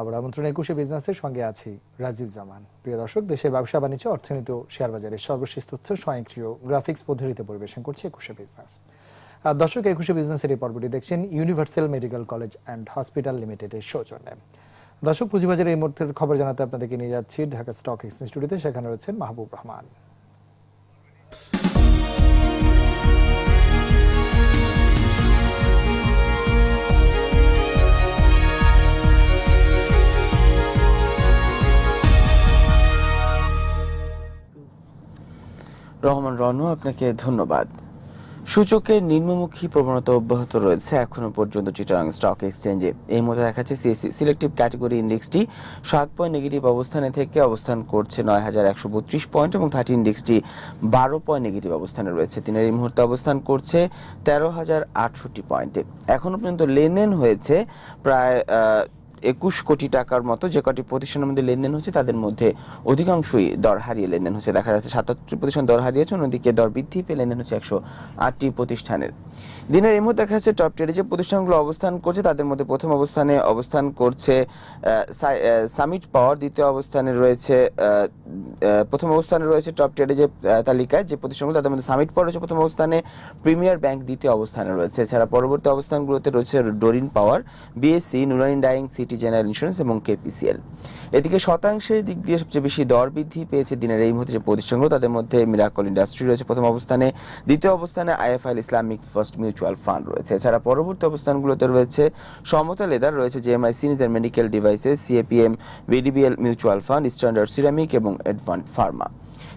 আবার আমন্ত্রণ একুশে বিজনেসের সঙ্গে আছি রাজীব জামান প্রিয় দর্শক দেশের ব্যবসা বাণিজ্য অর্থনীতি ও শেয়ার বাজারের সর্বশেষ তথ্য স্বয়ংক্রিয় গ্রাফিক্স পদ্ধতিতে পরিবেশন করছে একুশে বিজনেস আর দর্শক একুশে বিজনেসের এই পর্বটি দেখছেন universal medical college and hospital লিমিটেডের সৌজন্যে দর্শক পুঁজিবাজারের এই মুহূর্তের খবর জানাতে আপনাদেরকে নিয়ে যাচ্ছি ঢাকা স্টক এক্সচেঞ্জ স্টুডিওতে সেখানে রয়েছেন মাহবুব রহমান রহমান রনু আপনাকে ধন্যবাদ সূচকের নিম্নমুখী প্রবণতা অব্যাহত রয়েছে এখনও পর্যন্ত চিটাং স্টক এক্সচেঞ্জে এই মতো দেখাচ্ছে সিএসি সিলেক্টিভ ক্যাটাগরি ইন্ডেক্সটি সাত পয়েন্ট নেগেটিভ অবস্থানে থেকে অবস্থান করছে নয় হাজার একশো বত্রিশ পয়েন্ট এবং থার্টি ইন্ডেক্সটি বারো পয়েন্ট নেগেটিভ অবস্থানে রয়েছে দিনের এই মুহূর্তে অবস্থান করছে তেরো হাজার আটষট্টি পয়েন্টে এখনও পর্যন্ত লেনদেন হয়েছে প্রায় একুশ কোটি টাকার মতো যে কটি প্রতিষ্ঠানের মধ্যে লেনদেন হচ্ছে তাদের মধ্যে অধিকাংশই দর হারিয়ে লেনদেন হচ্ছে দেখা যাচ্ছে সাতাত্তর প্রতিষ্ঠান দর হারিয়েছে অন্যদিকে দর বৃদ্ধি পেয়ে লেনদেন হচ্ছে একশো আটটি প্রতিষ্ঠানের দিনের এই মুহূর্তে দেখা যাচ্ছে টপ টেডে যে প্রতিষ্ঠানগুলো অবস্থান করছে তাদের মধ্যে প্রথম অবস্থানে অবস্থান করছে সামিট পাওয়ার দ্বিতীয় অবস্থানে রয়েছে প্রথম অবস্থানে রয়েছে টপ টেডে যে তালিকায় যে প্রতিষ্ঠানগুলো তাদের মধ্যে সামিট পাওয়ার রয়েছে প্রথম অবস্থানে প্রিমিয়ার ব্যাংক দ্বিতীয় অবস্থানে রয়েছে এছাড়া পরবর্তী অবস্থানগুলোতে রয়েছে ডোরিন পাওয়ার বিএসসি নুরাইন dyeing city city general insurance এবং কেপিসিএল এদিকে শতাংশের দিক দিয়ে সবচেয়ে বেশি দর বৃদ্ধি পেয়েছে দিনের এই মুহূর্তে যে প্রতিষ্ঠানগুলো তাদের মধ্যে মিরাকল ইন্ডাস্ট্রি রয়েছে প্রথম অবস্থানে দ্বিতীয় অবস্থানে IFIL Islamic first mutual fund রয়েছে এছাড়া পরবর্তী অবস্থানগুলোতে রয়েছে সমতা লেদার রয়েছে JMI syringe medical devices CAPM BDBL mutual fund standard ceramic এবং অ্যাডভান্ট ফার্মা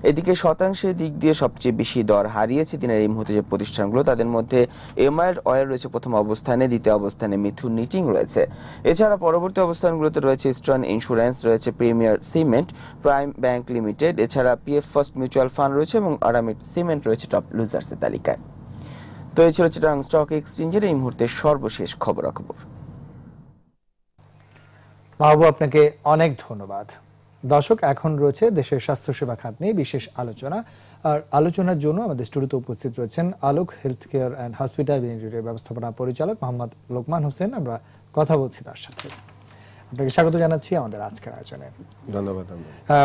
এদিকে শতাংশের দিক দিয়ে সবচেয়ে বেশি দর হারিয়েছে দিনের এই মুহূর্তে যে প্রতিষ্ঠানগুলো তাদের মধ্যে এমআইড অয়েল রয়েছে প্রথম অবস্থানে দ্বিতীয় অবস্থানে মিথুন নিটিং রয়েছে এছাড়া পরবর্তী অবস্থানগুলোতে রয়েছে ইস্টার্ন ইন্স্যুরেন্স রয়েছে premier cement prime bank limited এছাড়া পিএফ ফার্স্ট মিউচুয়াল ফান্ড রয়েছে এবং আরামিট সিমেন্ট রয়েছে টপ লুজার্সের তালিকায় তো এই ছিল চিটাং স্টক এক্সচেঞ্জের এই মুহূর্তে সর্বশেষ খবরাখবর মাহবুব আপনাকে অনেক ধন্যবাদ দর্শক এখন রয়েছে দেশের স্বাস্থ্যসেবা খাত নিয়ে বিশেষ আলোচনা আর আলোচনার জন্য আমাদের স্টুডিওতে উপস্থিত রয়েছেন Alok health care and hospital ইউনিটের ব্যবস্থাপনা পরিচালক মোহাম্মদ লোকমান হোসেন আমরা কথা বলছি তার সাথে আপনাকে স্বাগত জানাচ্ছি আমাদের আজকের আয়োজনে ধন্যবাদ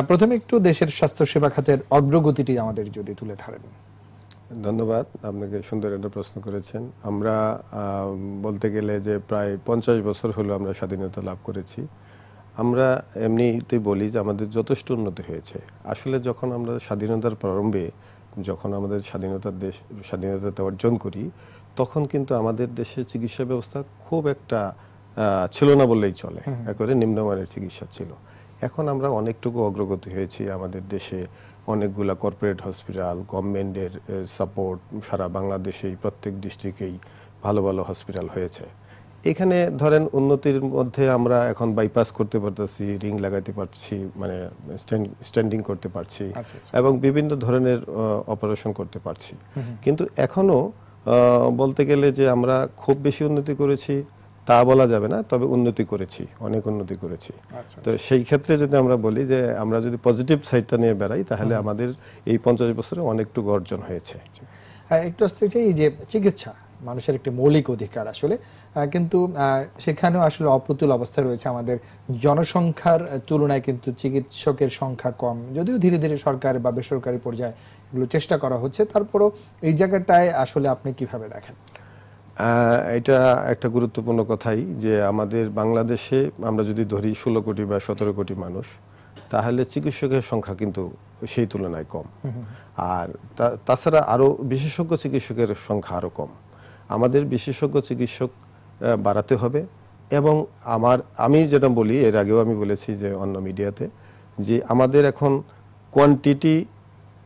প্রথমে একটু দেশের স্বাস্থ্যসেবা খাতের অগ্রগতিটি আমাদের যদি তুলে ধরেন ধন্যবাদ আপনাকে সুন্দর একটা প্রশ্ন করেছেন আমরা বলতে গেলে যে প্রায় পঞ্চাশ বছর হলো আমরা স্বাধীনতা লাভ করেছি আমরা এমনিতেই বলি যে আমাদের যথেষ্ট উন্নতি হয়েছে আসলে যখন আমরা স্বাধীনতার প্রারম্ভে যখন আমাদের স্বাধীনতার দেশ স্বাধীনতাতে অর্জন করি তখন কিন্তু আমাদের দেশে চিকিৎসা ব্যবস্থা খুব একটা ছিল না বললেই চলে একেবারে নিম্নমানের চিকিৎসা ছিল এখন আমরা অনেকটুকু অগ্রগতি হয়েছি আমাদের দেশে অনেকগুলা কর্পোরেট হসপিটাল গভর্নমেন্টের সাপোর্ট সারা বাংলাদেশেই প্রত্যেক ডিস্ট্রিক্টেই ভালো ভালো হসপিটাল হয়েছে এখানে ধরেন উন্নতির মধ্যে আমরা এখন বাইপাস করতে পারতেছি রিং লাগাতে পারছি মানে স্ট্যান্ডিং করতে পারছি আচ্ছা, আচ্ছা। এবং বিভিন্ন ধরনের অপারেশন করতে পারছি কিন্তু এখনো বলতে গেলে যে আমরা খুব বেশি উন্নতি করেছি তা বলা যাবে না তবে উন্নতি করেছি অনেক উন্নতি করেছি আচ্ছা, তো সেই ক্ষেত্রে যদি আমরা বলি যে আমরা যদি পজিটিভ সাইডটা নিয়ে বেড়াই তাহলে আমাদের এই পঞ্চাশ বছরে অনেকটু গর্জন হয়েছে একটু আসতে চাই যে চিকিৎসা মানুষের একটি মৌলিক অধিকার আসলে কিন্তু সেখানেও আসলে অপ্রতুল অবস্থা রয়েছে আমাদের জনসংখ্যার তুলনায় কিন্তু চিকিৎসকের সংখ্যা কম যদিও ধীরে ধীরে সরকার বা বেসরকারি পর্যায়ে এগুলো চেষ্টা করা হচ্ছে তারপরও এই জায়গাটায় আসলে আপনি কিভাবে দেখেন এটা একটা গুরুত্বপূর্ণ কথাই যে আমাদের বাংলাদেশে আমরা যদি ধরি ষোলো কোটি বা সতেরো কোটি মানুষ তাহলে চিকিৎসকের সংখ্যা কিন্তু সেই তুলনায় কম আর তাছাড়া আরও বিশেষজ্ঞ চিকিৎসকের সংখ্যা আরও কম আমাদের বিশেষজ্ঞ চিকিৎসক বাড়াতে হবে এবং আমার আমি যেটা বলি এর আগেও আমি বলেছি যে অন্য মিডিয়াতে যে আমাদের এখন কোয়ান্টিটি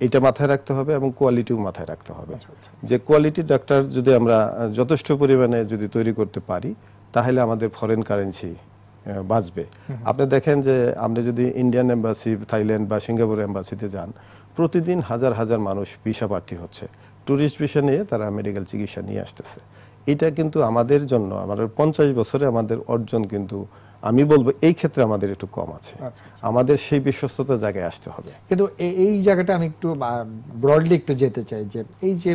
এটা মাথায় রাখতে হবে এবং কোয়ালিটিও মাথায় রাখতে হবে আচ্ছা, আচ্ছা। যে কোয়ালিটি ডাক্তার যদি আমরা যথেষ্ট পরিমাণে যদি তৈরি করতে পারি তাহলে আমাদের ফরেন কারেন্সি বাঁচবে আপনি দেখেন যে আপনি যদি ইন্ডিয়ান এম্বাসি থাইল্যান্ড বা সিঙ্গাপুর এম্বাসিতে যান প্রতিদিন হাজার হাজার মানুষ ভিসা প্রার্থী হচ্ছে ট্যুরিস্ট ভিসা নিয়ে তারা মেডিকেল চিকিৎসা নিয়ে আসতেছে এটা কিন্তু আমাদের জন্য আমাদের পঞ্চাশ বছরে আমাদের অর্জন কিন্তু আমি বলবো এই ক্ষেত্রে আমাদের একটু কম আছে আচ্ছা, আচ্ছা। আমাদের সেই বিশ্বস্ততা জায়গায় আসতে হবে কিন্তু এই জায়গাটা আমি একটু ব্রডলি একটু যেতে চাই যে এই যে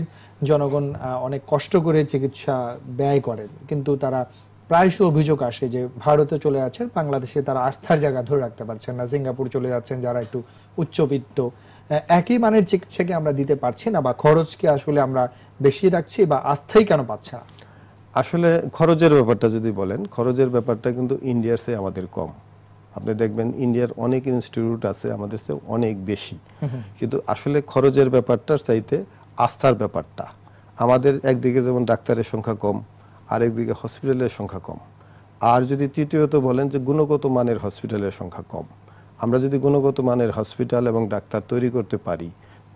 জনগণ অনেক কষ্ট করে চিকিৎসা ব্যয় করেন কিন্তু তারা প্রায়শই অভিযোগ আসে যে ভারতে চলে যাচ্ছেন বাংলাদেশে তারা আস্থার জায়গা ধরে রাখতে পারছেন না সিঙ্গাপুর চলে যাচ্ছেন যারা একটু উচ্চবিত্ত একই মানের চিকিৎসাকে আমরা দিতে পারছি না বা খরচকে আসলে আমরা বেশি রাখছি বা আস্থাই কেন পাচ্ছে না আসলে খরচের ব্যাপারটা যদি বলেন খরচের ব্যাপারটা কিন্তু ইন্ডিয়ার চেয়ে আমাদের কম আপনি দেখবেন ইন্ডিয়ার অনেক ইনস্টিটিউট আছে আমাদের চেয়ে অনেক বেশি কিন্তু আসলে খরচের ব্যাপারটার চাইতে আস্থার ব্যাপারটা আমাদের একদিকে যেমন ডাক্তারের সংখ্যা কম আরেকদিকে হসপিটালের সংখ্যা কম আর যদি তৃতীয়ত বলেন যে গুণগত মানের হসপিটালের সংখ্যা কম আমরা যদি গুণগত মানের হসপিটাল এবং ডাক্তার তৈরি করতে পারি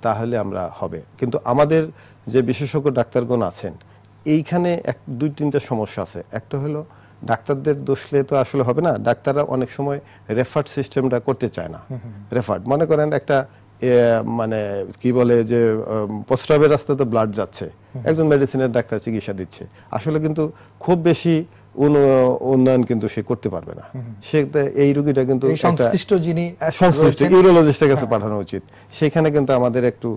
তাহলে আমরা হবে কিন্তু আমাদের যে বিশেষজ্ঞ ডাক্তারগণ আছেন এইখানে এক দুই তিনটা সমস্যা আছে একটা হলো ডাক্তারদের দোষলে তো আসলে হবে না ডাক্তাররা অনেক সময় রেফার্ড সিস্টেমটা করতে চায় না রেফার্ড মনে করেন একটা মানে কি বলে যে প্রস্রাবের রাস্তাতে ব্লাড যাচ্ছে একজন মেডিসিনের ডাক্তার চিকিৎসা দিচ্ছে আসলে কিন্তু খুব বেশি উন্নয়ন কিন্তু সে করতে পারবে না সে এই রোগীটা কিন্তু ইউরোলজিস্টের কাছে হ্যাঁ। পাঠানো উচিত সেখানে কিন্তু আমাদের একটু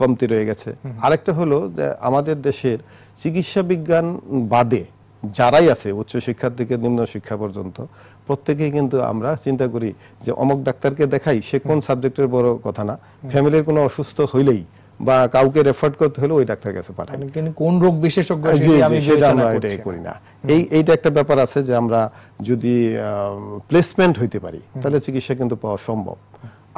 কমতি রয়ে গেছে আরেকটা হলো যে আমাদের দেশের চিকিৎসা বিজ্ঞান বাদে যারাই আছে উচ্চ শিক্ষার থেকে নিম্ন শিক্ষা পর্যন্ত প্রত্যেকেই কিন্তু আমরা চিন্তা করি যে অমক ডাক্তারকে দেখাই সে কোন সাবজেক্টের বড় কথা না ফ্যামিলির কোনো অসুস্থ হইলেই বা কাউকে রেফার করতে হলে ওই ডাক্তার কাছে পাঠাই মানে কিন্তু কোন রোগ বিশেষজ্ঞ সেটা আমরা এটাই করি না এই এইটা একটা ব্যাপার আছে যে আমরা যদি প্লেসমেন্ট হইতে পারি তাহলে চিকিৎসা কিন্তু পাওয়া সম্ভব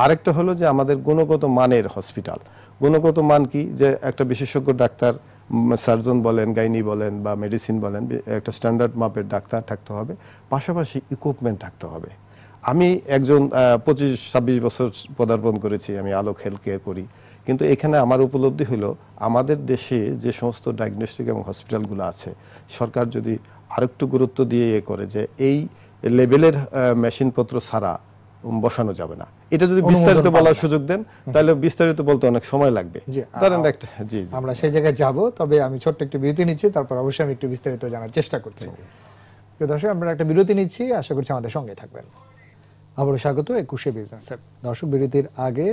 আরেকটা হলো যে আমাদের গুণগত মানের হসপিটাল গুণগত মান কি যে একটা বিশেষজ্ঞ ডাক্তার সার্জন বলেন গাইনি বলেন বা মেডিসিন বলেন একটা স্ট্যান্ডার্ড মাপের ডাক্তার থাকতে হবে পাশাপাশি ইকুইপমেন্ট থাকতে হবে আমি একজন পঁচিশ ছাব্বিশ বছর পদার্পণ করেছি আমি আলোক হেলথ কেয়ার করি কিন্তু এখানে আমার উপলব্ধি হলো আমাদের দেশে যে সমস্ত ডায়াগনস্টিক এবং হসপিটালগুলো আছে সরকার যদি আরেকটু গুরুত্ব দিয়ে ইয়ে করে যে এই লেভেলের মেশিনপত্র ছাড়া বসানো যাবে না এটা যদি বিস্তারিত বলার সুযোগ দেন তাহলে বিস্তারিত বলতে অনেক সময় লাগবে আমরা সেই জায়গায় যাব তবে আমি ছোট্ট একটু বিরতি নিচ্ছি তারপর অবশ্যই আমি একটু বিস্তারিত জানার চেষ্টা করছি দর্শক আমরা একটা বিরতি নিচ্ছি আশা করছি আমাদের সঙ্গে থাকবেন আবারও স্বাগত একুশে বিজনেস দর্শক বিরতির আগে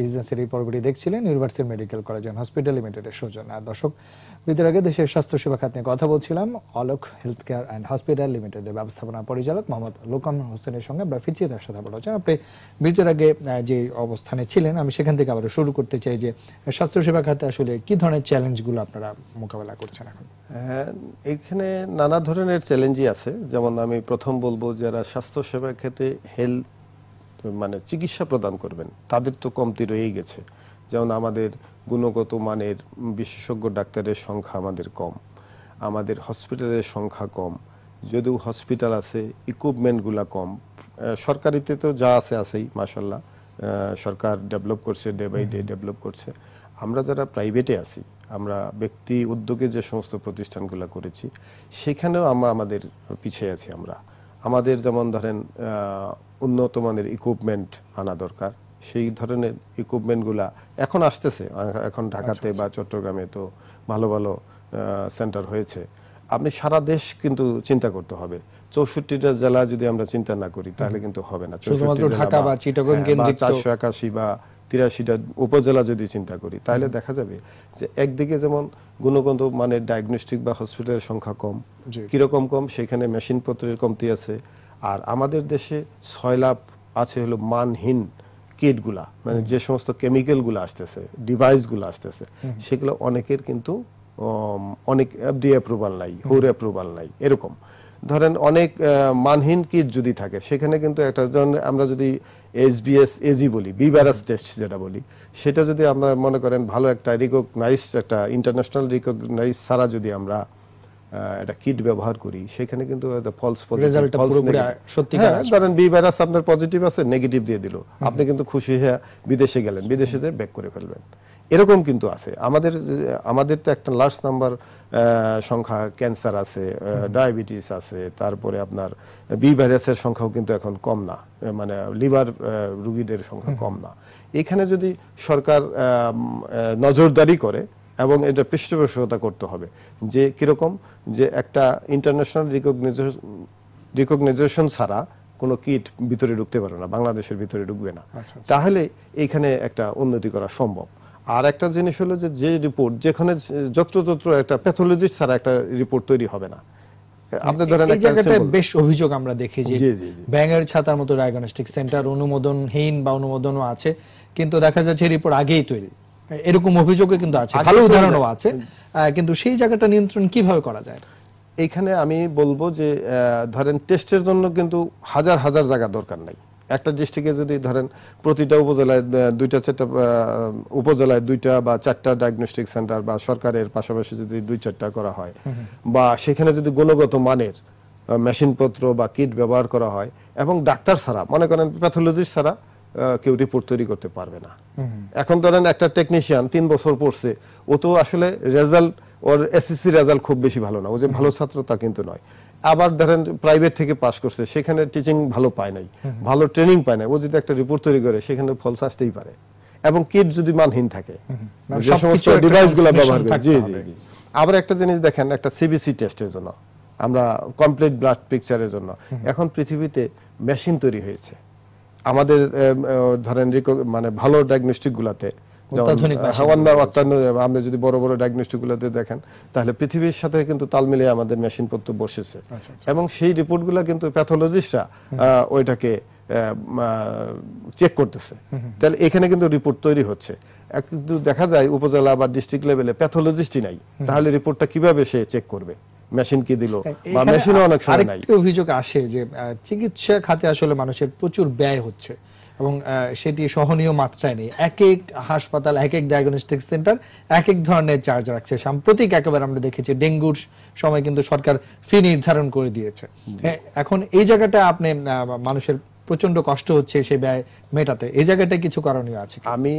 বিজনেসের এই পর্বটি দেখছিলেন university medical college and hospital লিমিটেডের সৌজন্য আর দর্শক বিরতির আগে দেশের স্বাস্থ্যসেবা খাত নিয়ে কথা বলছিলাম Alok health care and hospital লিমিটেডের ব্যবস্থাপনা পরিচালক মোহাম্মদ লোকাম হোসেনের সঙ্গে আমরা ফিরছি তার সাথে বলা আপনি বিরতির আগে যে অবস্থানে ছিলেন আমি সেখান থেকে আবারও শুরু করতে চাই যে স্বাস্থ্যসেবা খাতে আসলে কি ধরনের চ্যালেঞ্জগুলো আপনারা মোকাবেলা করছেন এখন হ্যাঁ, এখানে নানা ধরনের চ্যালেঞ্জই আছে যেমন আমি প্রথম বলবো যারা স্বাস্থ্যসেবা ক্ষেত্রে হেলথ মানে চিকিৎসা প্রদান করবেন তাদের তো কমতি রয়েই গেছে যেমন আমাদের গুণগত মানের বিশেষজ্ঞ ডাক্তারের সংখ্যা আমাদের কম আমাদের হসপিটালের সংখ্যা কম যদিও হসপিটাল আছে ইকুইপমেন্টগুলো কম সরকারিতে তো যা আছে আছেই মাসাল্লাহ সরকার ডেভেলপ করছে ডে বাই ডে ডেভেলপ করছে আমরা যারা প্রাইভেটে আছি আমরা ব্যক্তি উদ্যোগে যে সমস্ত প্রতিষ্ঠানগুলো করেছি সেখানেও আমরা আমাদের পিছিয়ে আছি আমরা আমাদের যেমন ধরেন উন্নত মানের ইকুইপমেন্ট আনা দরকার সেই ধরনের ইকুইপমেন্টগুলা এখন আসতেছে এখন আচ্ছা, ঢাকাতে আচ্ছা। বা চট্টগ্রামে তো ভালো ভালো সেন্টার হয়েছে আপনি সারা দেশ কিন্তু চিন্তা করতে হবে চৌষট্টিটা জেলা যদি আমরা চিন্তা না করি তাহলে কিন্তু হবে না হ্যাঁ, চারশো একাশি বা তিরাশিটা উপজেলা যদি চিন্তা করি তাহলে দেখা যাবে যে একদিকে যেমন গুণগত মানের ডায়াগনস্টিক বা হসপিটালের সংখ্যা কম কিরকম কম সেখানে মেশিনপত্রের কমতি আছে আর আমাদের দেশে ছয় লাভ আছে হলো মানহীন কিটগুলা মানে যে সমস্ত কেমিক্যালগুলো আসতেছে ডিভাইসগুলো আসতেছে সেগুলো অনেকের কিন্তু অনেক এফডি অ্যাপ্রুভাল নাই হোর অ্যাপ্রুভাল নাই এরকম ধরেন অনেক মানহীন কিট যদি থাকে সেখানে কিন্তু একটা ধরেন আমরা যদি এসবিএস এজি বলি বিভারাস টেস্ট যেটা বলি সেটা যদি আমরা মনে করেন ভালো একটা রিকগনাইজ একটা ইন্টারন্যাশনাল রিকগনাইজ ছাড়া যদি আমরা একটা কিট ব্যবহার করি সেখানে কিন্তু ফলস রেজাল্টটা পুরোপুরি সত্যিকার হ্যাঁ, ধরেন বি ভাইরাস আপনার পজিটিভ আছে নেগেটিভ দিয়ে দিল আপনি কিন্তু খুশি হয়ে বিদেশে গেলেন বিদেশে যে ব্যাক করে ফেলবেন এরকম কিন্তু আছে আমাদের আমাদের তো একটা লার্জ নাম্বার সংখ্যা ক্যান্সার আছে ডায়াবেটিস আছে তারপরে আপনার বি ভাইরাসের সংখ্যাও কিন্তু এখন কম না মানে লিভার রুগীদের সংখ্যা কম না এখানে যদি সরকার নজরদারি করে এবং এটা পৃষ্ঠপোষকতা করতে হবে যে কিরকম যে একটা ইন্টারন্যাশনাল রিকগনাইজেশন ছাড়া কোনো কিট ভিতরে ঢুকতে পারে না বাংলাদেশের ভিতরে ঢুকবে না আচ্ছা, আচ্ছা। তাহলে এখানে একটা উন্নতি করা সম্ভব আর একটা জিনিস হলো যে যে রিপোর্ট যেখানে যত্রতত্র একটা প্যাথোলজিস্ট ছাড়া একটা রিপোর্ট তৈরি হবে না আপনি বেশ অভিযোগ আমরা দেখি যে ব্যাঙের ছাতার মতো ডায়াগনস্টিক সেন্টার অনুমোদনহীন বা অনুমোদনও আছে কিন্তু দেখা যাচ্ছে রিপোর্ট আগেই তৈরি এরকম অভিযোগও কিন্তু আছে আচ্ছা, ভালো উদাহরণও আছে কিন্তু সেই জায়গাটা নিয়ন্ত্রণ কিভাবে করা যায় এখানে আমি বলবো যে ধরেন টেস্টের জন্য কিন্তু হাজার হাজার জায়গা দরকার নাই একটা ডিস্ট্রিক্টে যদি ধরেন প্রতিটা উপজেলায় দুইটা চারটা উপজেলায় দুইটা বা চারটা ডায়াগনস্টিক সেন্টার বা সরকারের পাশাপাশি যদি দুই চারটা করা হয় বা সেখানে যদি গুণগত মানের মেশিনপত্র বা কিট ব্যবহার করা হয় এবং ডাক্তার ছাড়া মনে করেন প্যাথোলজিস্ট ছাড়া কেউ রিপোর্ট তৈরি করতে পারবে না এখন ধরেন একটা টেকনিশিয়ান তিন বছর পড়ছে ও তো আসলে রেজাল্ট ওর এসএসসি রেজাল্ট খুব বেশি ভালো না ও যে ভালো ছাত্র তা কিন্তু নয় আবার ধরেন প্রাইভেট থেকে পাস করছে সেখানে টিচিং ভালো পায় নাই ভালো ট্রেনিং পায় না ও যদি একটা রিপোর্ট তৈরি করে সেখানে ফলস আসতেই পারে এবং কিট যদি মানহীন থাকে যে মানে সমস্ত ডিভাইসগুলো ব্যবহার করে জি জি আবার একটা জিনিস দেখেন একটা সিবিসি টেস্টের জন্য আমরা কমপ্লিট ব্লাড পিকচারের জন্য এখন পৃথিবীতে মেশিন তৈরি হয়েছে আমাদের ধরেন মানে ভালো ডায়াগনস্টিকগুলোতে আমরা যদি বড় বড় দেখেন তাহলে পৃথিবীর সাথে কিন্তু তাল আমাদের বসেছে আচ্ছা, আচ্ছা। এবং সেই রিপোর্টগুলো কিন্তু প্যাথোলজিস্টরা ওইটাকে চেক করতেছে তাহলে এখানে কিন্তু রিপোর্ট তৈরি হচ্ছে কিন্তু দেখা যায় উপজেলা বা ডিস্ট্রিক্ট লেভেলে প্যাথোলজিস্টই নাই তাহলে রিপোর্টটা কিভাবে সে চেক করবে মেশিন কি দিল হ্যাঁ, বা মেশিনও অনেক সময় নাই অভিযোগ আসে যে চিকিৎসা খাতে আসলে মানুষের প্রচুর ব্যয় হচ্ছে এবং সেটি সহনীয় মাত্রায় নেই এক এক হাসপাতাল এক এক ডায়াগনস্টিক সেন্টার এক এক ধরনের চার্জ রাখছে সাম্প্রতিক একেবারে আমরা দেখেছি ডেঙ্গুর সময় কিন্তু সরকার ফি নির্ধারণ করে দিয়েছে হ্যাঁ, এখন এই জায়গাটা আপনি মানুষের প্রচন্ড কষ্ট হচ্ছে সে ব্যয় মেটাতে এই জায়গাটায় কিছু করণীয় আছে আমি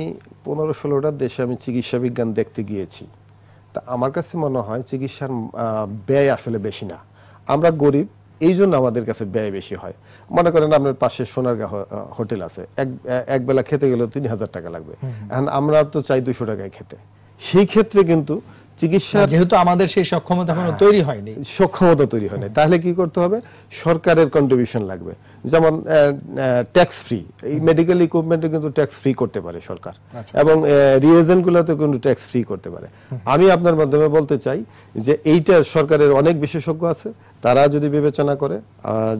পনেরো ষোলোটা দেশে আমি চিকিৎসা বিজ্ঞান দেখতে গিয়েছি তা আমার কাছে মনে হয় চিকিৎসার ব্যয় আসলে বেশি না আমরা গরিব এই জন্য আমাদের কাছে ব্যয় বেশি হয় মনে করেন আপনার পাশে সোনার হোটেল আছে এক একবেলা খেতে গেলে তিন হাজার টাকা লাগবে এখন আমরা তো চাই দুশো টাকায় খেতে সেই ক্ষেত্রে কিন্তু চিকিৎসা যেহেতু আমাদের সেই সক্ষমতা এখনো হ্যাঁ, তৈরি হয়নি সক্ষমতা তৈরি হয়নি তাহলে কি করতে হবে সরকারের কন্ট্রিবিউশন লাগবে যেমন ট্যাক্স ফ্রি এই মেডিকেল ইকুইপমেন্ট কিন্তু ট্যাক্স ফ্রি করতে পারে সরকার আচ্ছা, আচ্ছা। এবং রিয়েজেন্টগুলোতে কিন্তু ট্যাক্স ফ্রি করতে পারে আমি আপনার মাধ্যমে বলতে চাই যে এইটা সরকারের অনেক বিশেষজ্ঞ আছে তারা যদি বিবেচনা করে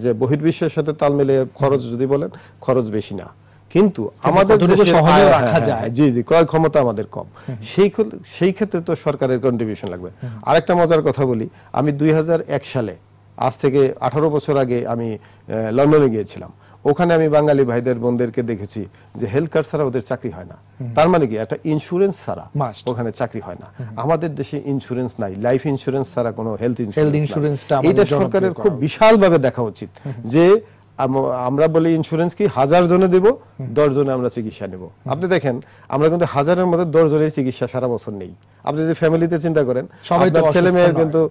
যে বহির্বিশ্বের সাথে তাল মিলিয়ে খরচ যদি বলেন খরচ বেশি না কিন্তু আমাদের সহজে রাখা হ্যাঁ, যায় হ্যাঁ, জি জি ক্রয় ক্ষমতা আমাদের কম সেই সেই ক্ষেত্রে তো সরকারের কন্ট্রিবিউশন লাগবে আরেকটা মজার কথা বলি আমি দুই সালে আজ থেকে আঠারো বছর আগে আমি লন্ডনে গিয়েছিলাম ওখানে আমি বাঙালি ভাইদের বোনদেরকে দেখেছি যে হেলথ কার্ড ছাড়া ওদের চাকরি হয় না তার মানে কি একটা ইন্স্যুরেন্স ছাড়া ওখানে চাকরি হয় না আমাদের দেশে ইন্স্যুরেন্স নাই লাইফ ইন্স্যুরেন্স ছাড়া কোনো হেলথ ইন্স্যুরেন্স এটা সরকারের খুব বিশালভাবে দেখা উচিত যে আমরা বলি ইন্স্যুরেন্স কি হাজার জনে দেব দশ জনে আমরা চিকিৎসা নেব আপনি দেখেন আমরা কিন্তু হাজারের মধ্যে দশ জনের চিকিৎসা সারা বছর নেই আপনি যদি ফ্যামিলিতে চিন্তা করেন সবাই ছেলে মেয়ের কিন্তু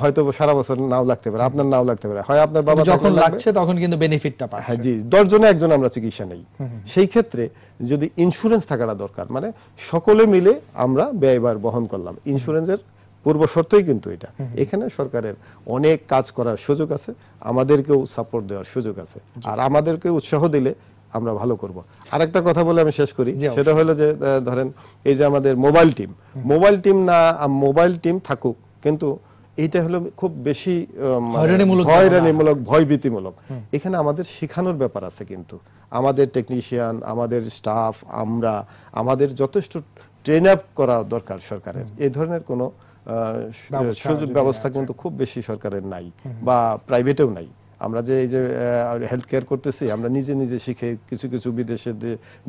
হয়তো সারা বছর নাও লাগতে পারে আপনার নাও লাগতে পারে হয় আপনার বাবা যখন লাগছে তখন কিন্তু বেনিফিটটা পায় হ্যাঁ জি দশ জনে একজন আমরা চিকিৎসা নেই সেই ক্ষেত্রে যদি ইন্স্যুরেন্স থাকাটা দরকার মানে সকলে মিলে আমরা ব্যয়ভার বহন করলাম ইন্স্যুরেন্সের পূর্ব শর্তই কিন্তু এটা এখানে সরকারের অনেক কাজ করার সুযোগ আছে আমাদেরকেও সাপোর্ট দেওয়ার সুযোগ আছে আর আমাদেরকে উৎসাহ দিলে আমরা ভালো করব আর একটা কথা বলে আমি শেষ করি সেটা হলো যে ধরেন এই যে আমাদের মোবাইল টিম মোবাইল টিম না মোবাইল টিম থাকুক কিন্তু এইটা হলো খুব বেশি মানে হয়রানিমূলক ভয়ভীতিমূলক এখানে আমাদের শেখানোর ব্যাপার আছে কিন্তু আমাদের টেকনিশিয়ান আমাদের স্টাফ আমরা আমাদের যথেষ্ট ট্রেন আপ করা দরকার সরকারের এই ধরনের কোনো সুযোগ ব্যবস্থা কিন্তু খুব বেশি সরকারের নাই বা প্রাইভেটেও নাই আমরা যে এই যে হেলথ কেয়ার করতেছি আমরা নিজে নিজে শিখে কিছু কিছু বিদেশের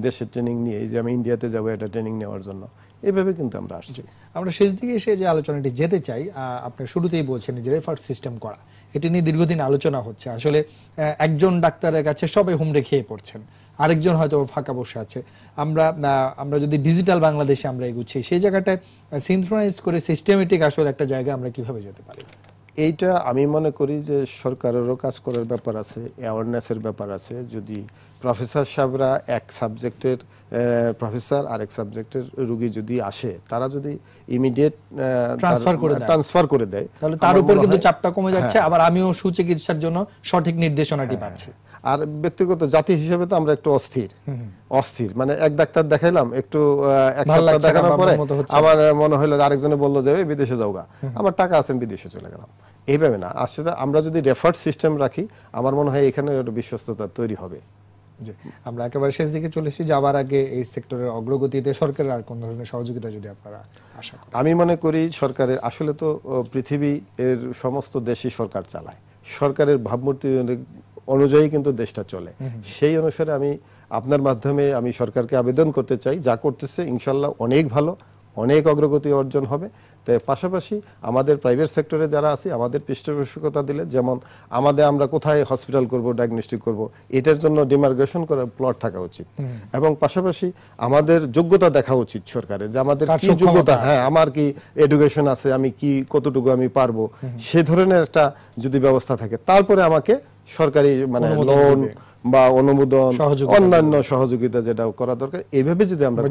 দেশের ট্রেনিং নিয়ে এই যে আমি ইন্ডিয়াতে যাবো এটা ট্রেনিং নেওয়ার জন্য এভাবে কিন্তু আমরা আসছি আমরা শেষ দিকে এসে যে আলোচনাটি যেতে চাই আপনি শুরুতেই বলছেন যে রেফার সিস্টেম করা এটি নিয়ে দীর্ঘদিন আলোচনা হচ্ছে আসলে একজন ডাক্তারের কাছে সবাই হুমড়ে খেয়ে পড়ছেন আরেকজন হয়তো ফাঁকা বসে আছে আমরা আমরা যদি ডিজিটাল বাংলাদেশে আমরা এগুচ্ছি সেই জায়গাটায় সিনথ্রোনাইজ করে সিস্টেমেটিক আসলে একটা জায়গায় আমরা কিভাবে যেতে পারি এইটা আমি মনে করি যে সরকারেরও কাজ করার ব্যাপার আছে অ্যাওয়ারনেসের ব্যাপার আছে যদি প্রফেসর সাহেবরা এক সাবজেক্টের প্রফেসর আরেক সাবজেক্টের রুগী যদি আসে তারা যদি ইমিডিয়েট ট্রান্সফার করে ট্রান্সফার করে দেয় তাহলে তার উপর কিন্তু চাপটা কমে যাচ্ছে হ্যাঁ। আবার আমিও সুচিকিৎসার জন্য সঠিক নির্দেশনাটি হ্যাঁ। পাচ্ছি আর ব্যক্তিগত জাতি হিসেবে তো আমরা একটু অস্থির অস্থির মানে এক ডাক্তার দেখাইলাম একটু এক সপ্তাহ দেখানোর পরে আমার মনে হলো আরেকজনে বললো যে বিদেশে যাওগা আমার টাকা আছে বিদেশে চলে গেলাম এইভাবে না আসলে আমরা যদি রেফার সিস্টেম রাখি আমার মনে হয় এখানে একটা বিশ্বস্ততা তৈরি হবে আমরা একেবারে শেষ দিকে চলে যাবার আগে এই সেক্টরের অগ্রগতিতে সরকারের আর কোন ধরনের সহযোগিতা যদি আপনারা আশা করেন আমি মনে করি সরকারের আসলে তো পৃথিবী এর সমস্ত দেশই সরকার চালায় সরকারের ভাবমূর্তি অনুযায়ী কিন্তু দেশটা চলে সেই অনুসারে আমি আপনার মাধ্যমে আমি সরকারকে আবেদন করতে চাই যা করতেছে ইনশাল্লাহ অনেক ভালো অনেক অগ্রগতি অর্জন হবে তাই পাশাপাশি আমাদের প্রাইভেট সেক্টরে যারা আছে আমাদের পৃষ্ঠপোষকতা দিলে যেমন আমাদের আমরা কোথায় হসপিটাল করব ডায়াগনস্টিক করব এটার জন্য ডিমার্গেশন করার প্লট থাকা উচিত এবং পাশাপাশি আমাদের যোগ্যতা দেখা উচিত সরকারের যে আমাদের কি যোগ্যতা হ্যাঁ আমার কি এডুকেশন আছে আমি কি কতটুকু আমি পারবো সে ধরনের একটা যদি ব্যবস্থা থাকে তারপরে আমাকে সরকারি মানে লোন বা অনুমোদন অন্যান্য সহযোগিতা যেটা করা দরকার এইভাবে যদি আমরা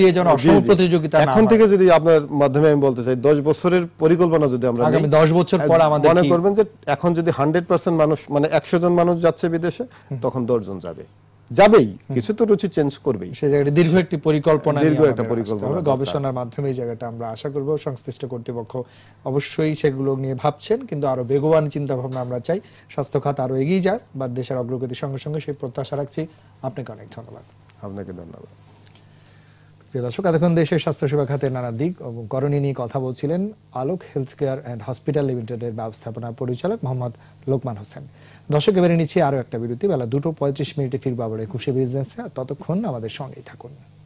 দিয়ে যেন প্রতিযোগিতা এখন থেকে যদি আপনার মাধ্যমে আমি বলতে চাই দশ বছরের পরিকল্পনা যদি আমরা দশ বছর পর আমাদের মনে করবেন যে এখন যদি হান্ড্রেড মানুষ মানে একশো জন মানুষ যাচ্ছে বিদেশে তখন দশজন যাবে যাবেই কিছু তো রুচি চেঞ্জ করবেই সেই জায়গাটা দীর্ঘ একটি পরিকল্পনা দীর্ঘ একটা পরিকল্পনা গবেষণার মাধ্যমে এই জায়গাটা আমরা আশা করব সংশ্লিষ্ট কর্তৃপক্ষ অবশ্যই সেগুলো নিয়ে ভাবছেন কিন্তু আরো বেগবান চিন্তা ভাবনা আমরা চাই স্বাস্থ্য খাত আরো এগিয়ে যাক বা দেশের অগ্রগতির সঙ্গে সঙ্গে সেই প্রত্যাশা রাখছি আপনাকে অনেক ধন্যবাদ আপনাকে ধন্যবাদ প্রিয় দর্শক এতক্ষণ দেশের স্বাস্থ্যসেবা খাতের নানা দিক এবং করণীয় নিয়ে কথা বলছিলেন Alok health care and hospital লিমিটেডের ব্যবস্থাপনা পরিচালক মোহাম্মদ লোকমান হোসেন দর্শক এবারে নিচ্ছি আরও একটা বিরতি বেলা দুটো পঁয়ত্রিশ মিনিটে ফিরবো আবার একুশে বিজনেসে ততক্ষণ আমাদের সঙ্গেই থাকুন